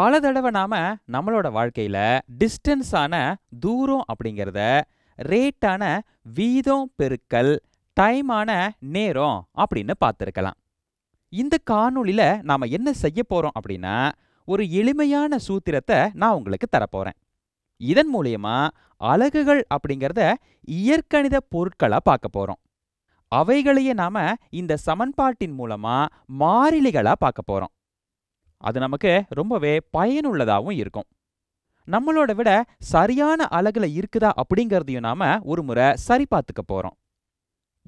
பல தடவை நாம நம்மளோட வாழ்க்கையில டிஸ்டன்ஸான தூரம் அப்படிங்கிறத ரேட்டான வீதம் பெருக்கல் டைமான நேரம் அப்படின்னு பார்த்துருக்கலாம் இந்த காணொளியில நாம என்ன செய்ய போறோம் அப்படின்னா ஒரு எளிமையான சூத்திரத்தை நான் உங்களுக்கு தரப்போறேன் இதன் மூலியமா அலகுகள் அப்படிங்கிறத இயற்கணித பொருட்களா பார்க்க போறோம் அவைகளையே நாம இந்த சமன்பாட்டின் மூலமா மாறிலிகளா பார்க்க போறோம் அது நமக்கு ரொம்பவே பயனுள்ளதாகவும் இருக்கும் நம்மளோட விட சரியான அழகில் இருக்குதா அப்படிங்கிறதையும் நாம ஒரு முறை சரி பார்த்துக்க போறோம்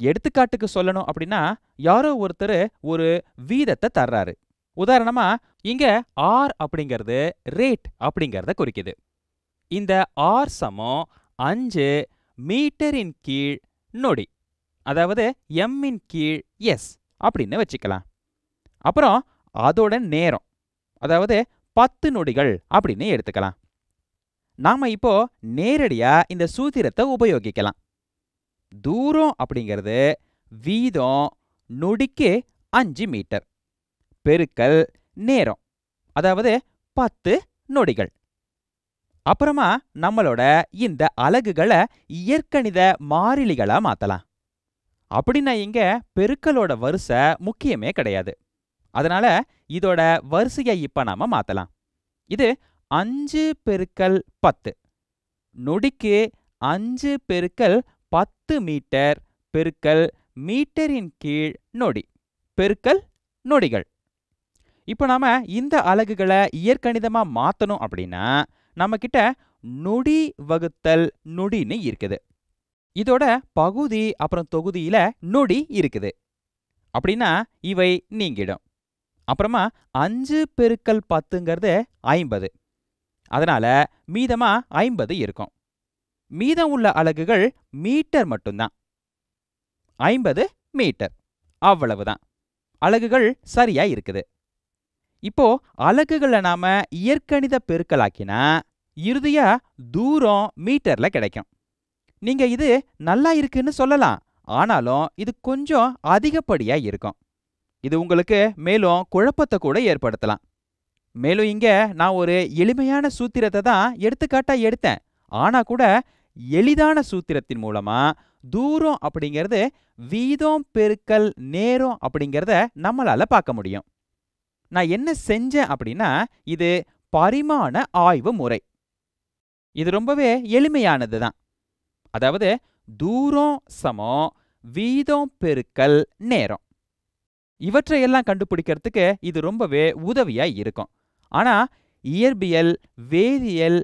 எடுத்துக்காட்டுக்கு சொல்லணும் அப்படின்னா யாரோ ஒருத்தர் ஒரு வீதத்தை தர்றாரு உதாரணமா இங்க ஆர் அப்படிங்கிறது ரேட் அப்படிங்கிறத குறிக்குது இந்த ஆர் சமம் அஞ்சு மீட்டரின் கீழ் நொடி அதாவது எம்மின் கீழ் எஸ் அப்படின்னு வச்சுக்கலாம் அப்புறம் அதோட நேரம் அதாவது பத்து நொடிகள் அப்படின்னு எடுத்துக்கலாம் நாம இப்போ நேரடியா இந்த சூத்திரத்தை உபயோகிக்கலாம் தூரம் அப்படிங்கிறது வீதம் நொடிக்கு அஞ்சு மீட்டர் பெருக்கல் நேரம் அதாவது பத்து நொடிகள் அப்புறமா நம்மளோட இந்த அலகுகளை இயற்கணித மாறிலிகளா மாத்தலாம் அப்படின்னா இங்க பெருக்கலோட வரிசை முக்கியமே கிடையாது அதனால இதோட வரிசையை இப்போ நாம் மாற்றலாம் இது அஞ்சு பெருக்கல் பத்து நொடிக்கு அஞ்சு பெருக்கல் பத்து மீட்டர் பெருக்கல் மீட்டரின் கீழ் நொடி பெருக்கல் நொடிகள் இப்போ நாம் இந்த அலகுகளை இயற்கணிதமாக மாற்றணும் அப்படின்னா நம்மக்கிட்ட நொடி வகுத்தல் நொடின்னு இருக்குது இதோட பகுதி அப்புறம் தொகுதியில் நொடி இருக்குது அப்படின்னா இவை நீங்கிடும் அப்புறமா அஞ்சு பெருக்கல் பத்துங்கிறது ஐம்பது அதனால் மீதமாக ஐம்பது இருக்கும் மீதம் உள்ள அலகுகள் மீட்டர் மட்டும்தான் ஐம்பது மீட்டர் அவ்வளவுதான் அலகுகள் சரியா இருக்குது இப்போ அலகுகளை நாம இயற்கணித பெருக்கலாக்கினா இறுதியா தூரம் மீட்டர்ல கிடைக்கும் நீங்க இது நல்லா இருக்குன்னு சொல்லலாம் ஆனாலும் இது கொஞ்சம் அதிகப்படியா இருக்கும் இது உங்களுக்கு மேலும் குழப்பத்தை கூட ஏற்படுத்தலாம் மேலும் இங்க நான் ஒரு எளிமையான சூத்திரத்தை தான் எடுத்துக்காட்டா எடுத்தேன் ஆனா கூட எளிதான சூத்திரத்தின் மூலமா தூரம் அப்படிங்கிறது வீதம் பெருக்கல் நேரம் அப்படிங்கிறத நம்மளால பார்க்க முடியும் நான் என்ன செஞ்சேன் அப்படின்னா இது பரிமாண ஆய்வு முறை இது ரொம்பவே எளிமையானது தான் அதாவது தூரம் சமம் வீதம் பெருக்கல் நேரம் இவற்றையெல்லாம் கண்டுபிடிக்கிறதுக்கு இது ரொம்பவே உதவியா இருக்கும் ஆனா இயற்பியல் வேதியியல்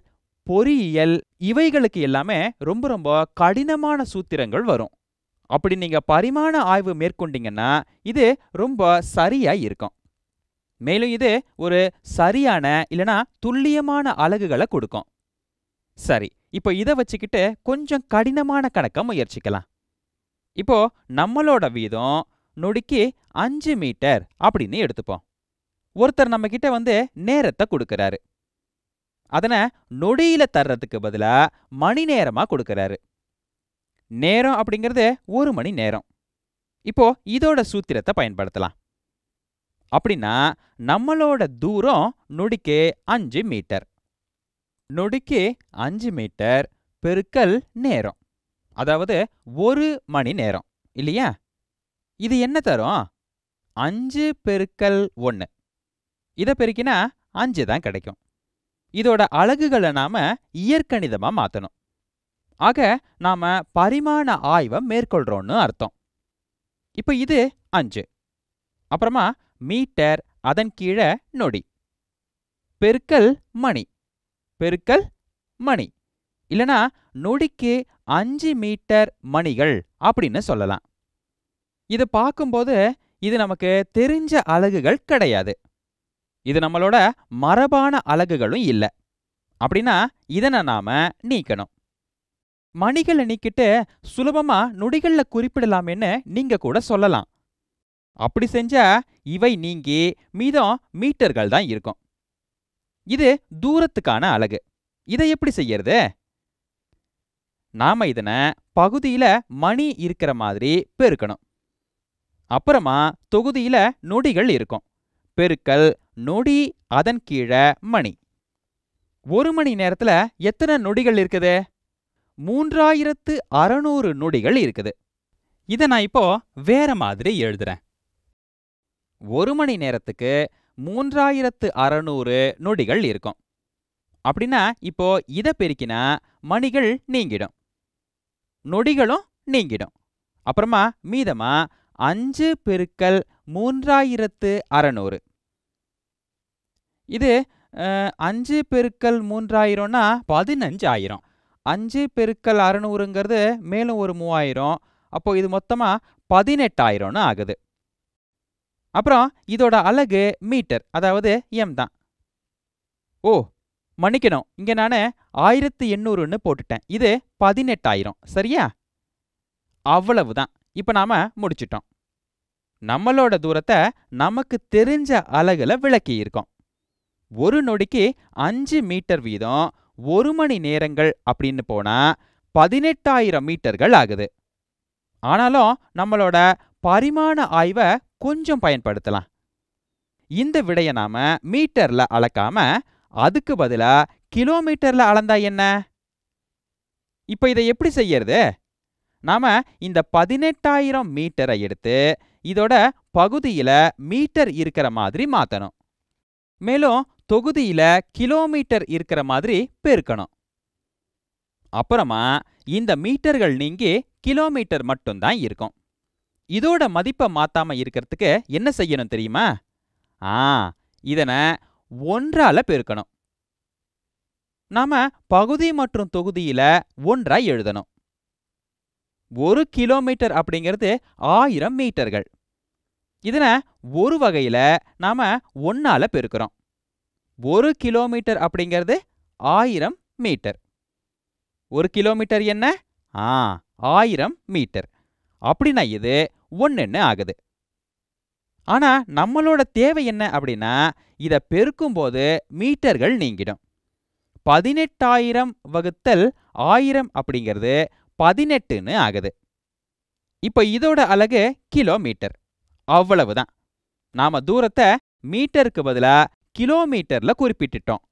பொறியியல் இவைகளுக்கு எல்லாமே ரொம்ப ரொம்ப கடினமான சூத்திரங்கள் வரும் அப்படி நீங்க பரிமாண ஆய்வு மேற்கொண்டீங்கன்னா இது ரொம்ப சரியா இருக்கும் மேலும் இது ஒரு சரியான இல்லனா துல்லியமான அழகுகளை கொடுக்கும் சரி இப்போ இதை வச்சுக்கிட்டு கொஞ்சம் கடினமான கணக்க முயற்சிக்கலாம் இப்போ நம்மளோட வீதம் நொடிக்கு அஞ்சு மீட்டர் அப்படின்னு எடுத்துப்போம் ஒருத்தர் நம்ம கிட்ட வந்து நேரத்தை கொடுக்கறாரு அதனை நொடியில தர்றதுக்கு பதிலா மணி நேரமா கொடுக்கறாரு நேரம் அப்படிங்கிறது ஒரு மணி நேரம் இப்போ இதோட சூத்திரத்தை பயன்படுத்தலாம் அப்படின்னா நம்மளோட தூரம் நொடிக்கு அஞ்சு மீட்டர் நொடிக்கு அஞ்சு மீட்டர் பெருக்கல் நேரம் அதாவது ஒரு மணி நேரம் இல்லையா இது என்ன தரும் அஞ்சு பெருக்கல் ஒன்று இதை பெருக்கினா அஞ்சு தான் கிடைக்கும் இதோட அழகுகளை நாம இயற்கணிதமாக மாற்றணும் ஆக நாம பரிமாண ஆய்வை மேற்கொள்கிறோன்னு அர்த்தம் இப்போ இது அஞ்சு அப்புறமா மீட்டர் அதன் கீழே நொடி பெருக்கல் மணி பெருக்கல் மணி இல்லனா நொடிக்கு அஞ்சு மீட்டர் மணிகள் அப்படின்னு சொல்லலாம் இதை பார்க்கும்போது இது நமக்கு தெரிஞ்ச அலகுகள் கிடையாது இது நம்மளோட மரபான அலகுகளும் இல்லை அப்படின்னா இதனை நாம நீக்கணும் மணிகளை நீக்கிட்டு சுலபமா நொடிகள்ல குறிப்பிடலாமேனு நீங்க கூட சொல்லலாம் அப்படி செஞ்சா இவை நீங்கி மீதம் மீட்டர்கள் தான் இருக்கும் இது தூரத்துக்கான அலகு இதை எப்படி செய்யறது நாம இதனை பகுதியில மணி இருக்கிற மாதிரி பெருக்கணும் அப்புறமா தொகுதியில நொடிகள் இருக்கும் பெருக்கல் நொடி அதன் கீழே மணி ஒரு மணி நேரத்துல எத்தனை நொடிகள் இருக்குது மூன்றாயிரத்து அறநூறு நொடிகள் இருக்குது இதை நான் இப்போ வேற மாதிரி எழுதுறேன் ஒரு மணி நேரத்துக்கு மூன்றாயிரத்து அறநூறு நொடிகள் இருக்கும் அப்படின்னா இப்போ இதை பெருக்கினா மணிகள் நீங்கிடும் நொடிகளும் நீங்கிடும் அப்புறமா மீதமா அஞ்சு பெருக்கல் மூன்றாயிரத்து அறநூறு இது அஞ்சு பெருக்கல் மூன்றாயிரம்னா பதினஞ்சு ஆயிரம் அஞ்சு பெருக்கல் அறநூறுங்கிறது மேலும் ஒரு மூவாயிரம் அப்போ இது மொத்தமாக பதினெட்டாயிரம்னு ஆகுது அப்புறம் இதோட அலகு மீட்டர் அதாவது எம் தான் ஓ மன்னிக்கணும் இங்கே நான் ஆயிரத்து எண்ணூறுன்னு போட்டுட்டேன் இது பதினெட்டாயிரம் சரியா அவ்வளவு தான் இப்போ நாம் முடிச்சிட்டோம் நம்மளோட தூரத்தை நமக்கு தெரிஞ்ச அலகுல விளக்கியிருக்கோம் ஒரு நொடிக்கு அஞ்சு மீட்டர் வீதம் ஒரு மணி நேரங்கள் அப்படின்னு போனா பதினெட்டாயிரம் மீட்டர்கள் ஆகுது ஆனாலும் நம்மளோட பரிமாண ஆய்வை கொஞ்சம் பயன்படுத்தலாம் இந்த விடையை நாம மீட்டர்ல அளக்காம அதுக்கு பதிலா கிலோமீட்டர்ல அளந்தா என்ன இப்ப இதை எப்படி செய்யறது நாம இந்த பதினெட்டாயிரம் மீட்டரை எடுத்து இதோட பகுதியில் மீட்டர் இருக்கிற மாதிரி மாற்றணும் மேலும் தொகுதியில் கிலோமீட்டர் இருக்கிற மாதிரி பெருக்கணும் அப்புறமா இந்த மீட்டர்கள் நீங்கி கிலோமீட்டர் மட்டும்தான் இருக்கும் இதோட மதிப்பை மாற்றாமல் இருக்கிறதுக்கு என்ன செய்யணும் தெரியுமா ஆ இதனை ஒன்றால பெருக்கணும் நாம பகுதி மற்றும் தொகுதியில ஒன்றா எழுதணும் ஒரு கிலோமீட்டர் அப்படிங்கிறது ஆயிரம் மீட்டர்கள் இதனை ஒரு வகையில் நாம் ஒன்றால் பெருக்கிறோம் ஒரு கிலோமீட்டர் அப்படிங்கிறது ஆயிரம் மீட்டர் ஒரு கிலோமீட்டர் என்ன ஆ ஆயிரம் மீட்டர் அப்படின்னா இது ஒன்றுன்னு ஆகுது ஆனால் நம்மளோட தேவை என்ன அப்படின்னா இதை பெருக்கும்போது மீட்டர்கள் நீங்கிடும் பதினெட்டாயிரம் வகுத்தல் ஆயிரம் அப்படிங்கிறது பதினெட்டுன்னு ஆகுது இப்போ இதோட அலகு கிலோமீட்டர் அவ்வளவுதான் நாம தூரத்தை மீட்டருக்கு பதிலாக கிலோமீட்டர்ல குறிப்பிட்டுட்டோம்